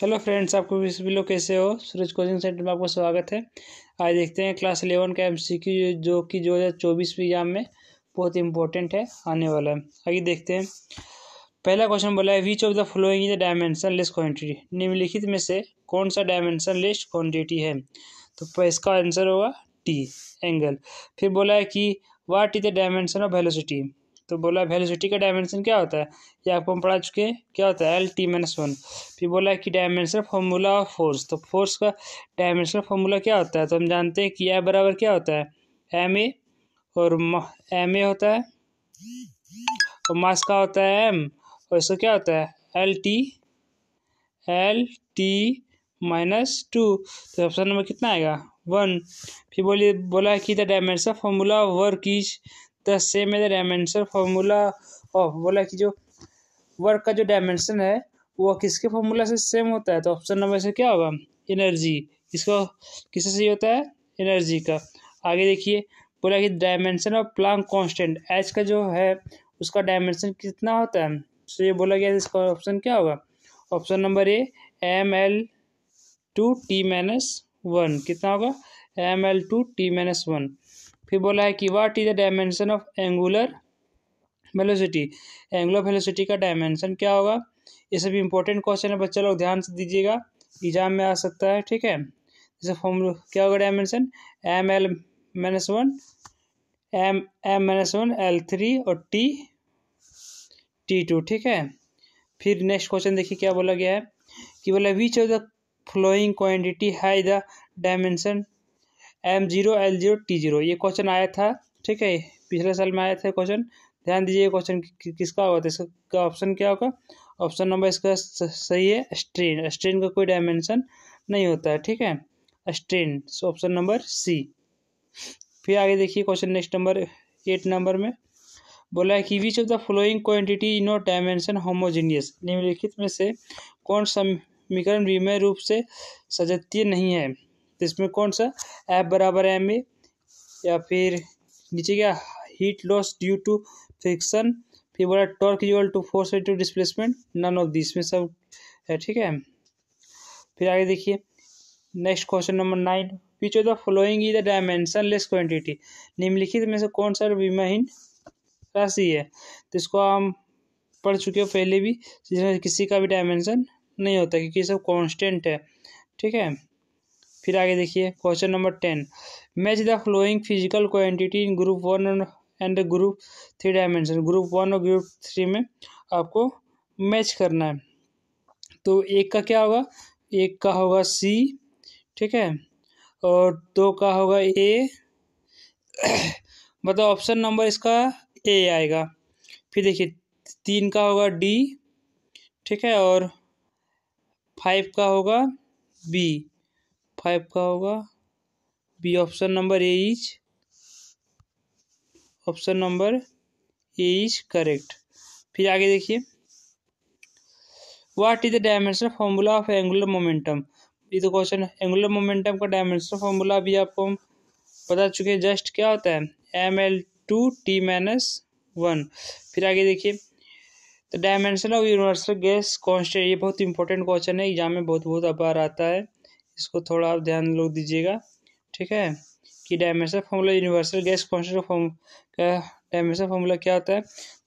hello friends आपको इस कैसे हो सूरज कोचिंग सेंटर में आपका स्वागत है आज देखते हैं क्लास इलेवन का एमसीक्यू जो कि जो हज़ार चौबीस एग्जाम में बहुत इंपॉर्टेंट है आने वाला है आगे देखते हैं पहला क्वेश्चन बोला है which of the following is dimensionless quantity निम्नलिखित में से कौन सा डायमेंशन लेस क्वान्टिटी है तो इसका आंसर होगा टी एंगल फिर बोला है कि what is the dimension of velocity तो बोला वेलोसिटी का डायमेंशन क्या होता है ये आपको हम पढ़ा चुके हैं क्या होता है एल टी माइनस वन फिर बोला कि डायमेंशनल फार्मूला ऑफ फोर्स तो फोर्स का डायमेंशनल फॉर्मूला क्या होता है तो हम जानते हैं कि ए बराबर क्या होता है एम ए और एम ए होता है और मास का होता है एम और इसका क्या होता है L T L T minus two तो ऑप्शन नंबर कितना आएगा वन फिर बोलिए बोला कि the dimension formula work is the same as dimension formula of बोला कि जो वर्क का जो डायमेंशन है वो किसके फार्मूला से सेम होता है तो ऑप्शन नंबर से क्या होगा एनर्जी इसका किससे सही होता है एनर्जी का आगे देखिए बोला कि dimension of Planck constant H का जो है उसका डायमेंशन कितना होता है तो ये बोला गया इसका ऑप्शन क्या होगा option number A M L two T minus one कितना होगा M L two T minus one फिर बोला है कि what is the dimension of angular velocity angular velocity का डायमेंशन क्या होगा ये सब इंपॉर्टेंट क्वेश्चन है बच्चे लोग ध्यान से दीजिएगा एग्जाम में आ सकता है ठीक है जैसे फॉर्म क्या होगा dimension M L minus one M M minus one L three और टी टी टू ठीक है फिर नेक्स्ट क्वेश्चन देखिए क्या बोला गया है कि बोला which of the following quantity have the dimension M zero L zero T zero ये क्वेश्चन आया था ठीक है पिछले साल में आया था क्वेश्चन ध्यान दीजिए क्वेश्चन किसका होगा तो इसका ऑप्शन क्या होगा ऑप्शन नंबर इसका सही है स्ट्रेन स्ट्रेन का कोई डायमेंशन नहीं होता है ठीक है स्ट्रेन ऑप्शन नंबर सी फिर आगे देखिए question next number eight number में बोला है कि which of the following quantity no dimension homogeneous निम्नलिखित में से कौन समीकरण विमय रूप से सजतीय नहीं है तो इसमें कौन सा एफ बराबर एम ए या फिर नीचे क्या heat loss due to friction फिर बोला torque equal to force to displacement none of this में सब है ठीक है फिर आगे देखिए next question number nine which of the following is the dimensionless quantity निम्नलिखित में से कौन सा विमाहीन राशि है तो इसको हम पढ़ चुके हो पहले भी जिसमें किसी का भी डायमेंशन नहीं होता क्योंकि सब कॉन्स्टेंट है ठीक है फिर आगे देखिए question number ten match the following physical quantity in group one and group three dimension group one और ग्रुप थ्री में आपको मैच करना है तो एक का क्या होगा एक का होगा सी ठीक है और दो का होगा ए मतलब ऑप्शन नंबर इसका ए आएगा फिर देखिए तीन का होगा डी ठीक है और फाइव का होगा बी फाइव का होगा B option number A is option number A is correct फिर आगे देखिए what is the dimensional formula of angular momentum ये तो क्वेश्चन है एंगुलर मोमेंटम का डायमेंशनल फॉर्मूला अभी आपको हम बता चुके हैं जस्ट क्या होता है M L two T minus one फिर आगे देखिए तो dimension of universal gas constant ये बहुत इंपॉर्टेंट क्वेश्चन है एग्जाम में बहुत बहुत बार आता है इसको थोड़ा आप ध्यान लोग दीजिएगा ठीक है कि dimension formula universal gas constant form का डायमेंशन फॉर्मूला क्या होता है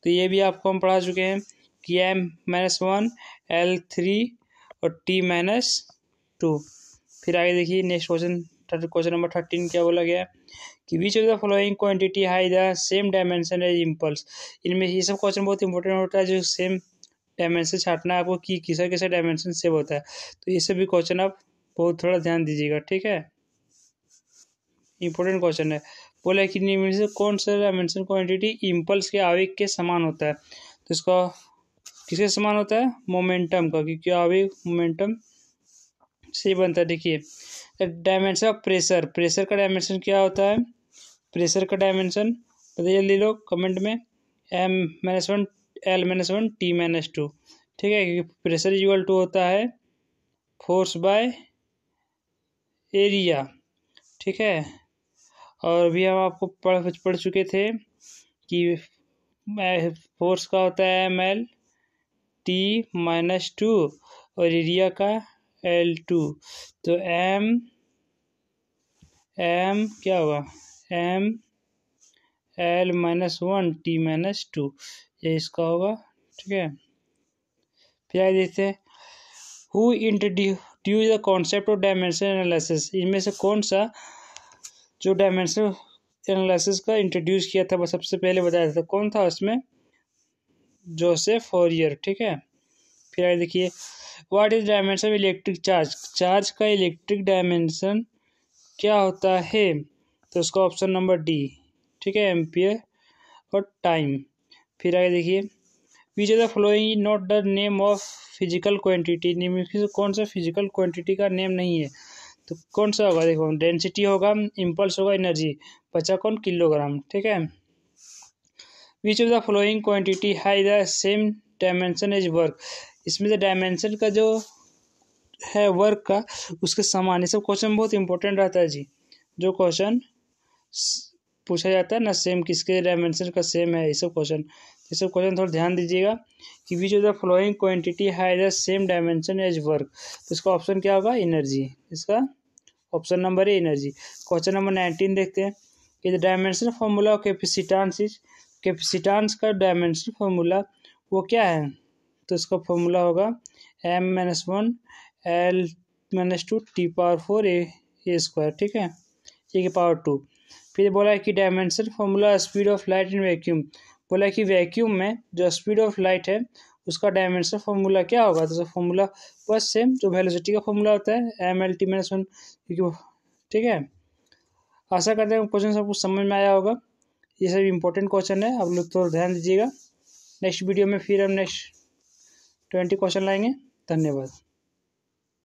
तो ये भी आपको हम पढ़ा चुके हैं कि M minus one L three और टी माइनस टू फिर आगे देखिए next question question number thirteen क्या बोला गया कि which of the following quantity have the same dimension as impulse इनमें ये सब क्वेश्चन बहुत इंपॉर्टेंट होता है जो सेम डायमेंशन छाटना है आपको कि किसा किसा डायमेंशन सेव होता है तो ये सब भी क्वेश्चन आप बहुत थोड़ा ध्यान दीजिएगा ठीक है इंपॉर्टेंट क्वेश्चन है बोला कि निम्न कौन सा डायमेंशन क्वांटिटी इम्पल्स के आवेग के समान होता है तो इसका किसके समान होता है मोमेंटम का क्योंकि आवेग मोमेंटम से बनता है देखिए डायमेंशन ऑफ प्रेशर प्रेशर का डायमेंशन क्या होता है प्रेशर का डायमेंशन बताइए ले लो कमेंट में M minus one L minus one T minus two ठीक है क्योंकि प्रेशर इजल टू होता है फोर्स बाय एरिया ठीक है और भी हम आपको पढ़ पढ़ चुके थे कि फोर्स का होता है M L T minus two और एरिया का एल टू तो एम एम क्या होगा M L minus one T minus two ये इसका होगा ठीक है फिर आगे देखते हैं who introduced is the concept of dimension analysis इनमें से कौन सा जो डायमेंशन एनालिसिस का इंट्रोड्यूस किया था बस सबसे पहले बताया था कौन था उसमें जोसेफ हॉरियर ठीक है फिर आगे देखिए what is dimension electric charge charge का इलेक्ट्रिक डायमेंशन क्या होता है तो उसका ऑप्शन नंबर डी ठीक है एम्पियर और टाइम फिर आगे देखिए which the following not the name of physical quantity कौन सा फिजिकल क्वांटिटी का नेम नहीं है तो कौन सा होगा देखो डेंसिटी होगा इम्पल्स होगा एनर्जी कौन किलोग्राम ठीक है which of the following quantity have the same dimension is work इसमें से डायमेंशन का जो है वर्क का उसके समान ये सब क्वेश्चन बहुत इंपॉर्टेंट रहता है जी जो क्वेश्चन पूछा जाता है ना सेम किसके डायमेंशन का सेम है ये सब क्वेश्चन ये सब क्वेश्चन थोड़ा ध्यान दीजिएगा कि which of the following quantity है the same dimension as work तो इसका ऑप्शन क्या होगा एनर्जी इसका option number A energy question number nineteen देखते हैं कि the dimension formula of capacitance is capacitance का डायमेंशन फार्मूला वो क्या है तो इसका फार्मूला होगा M minus one L minus two T power four A A square ठीक है ए की पावर टू फिर बोला है कि dimension formula speed of light in vacuum बोला कि वैक्यूम में जो स्पीड ऑफ लाइट है उसका डायमेंशन फॉर्मूला क्या होगा तो फॉर्मूला बस सेम जो वेलोसिटी का फॉर्मूला होता है M L T minus one ठीक है आशा करते हैं क्वेश्चन सब कुछ समझ में आया होगा ये सब इंपॉर्टेंट क्वेश्चन है आप लोग थोड़ा तो ध्यान दीजिएगा नेक्स्ट वीडियो में फिर हम नेक्स्ट ट्वेंटी क्वेश्चन लाएंगे धन्यवाद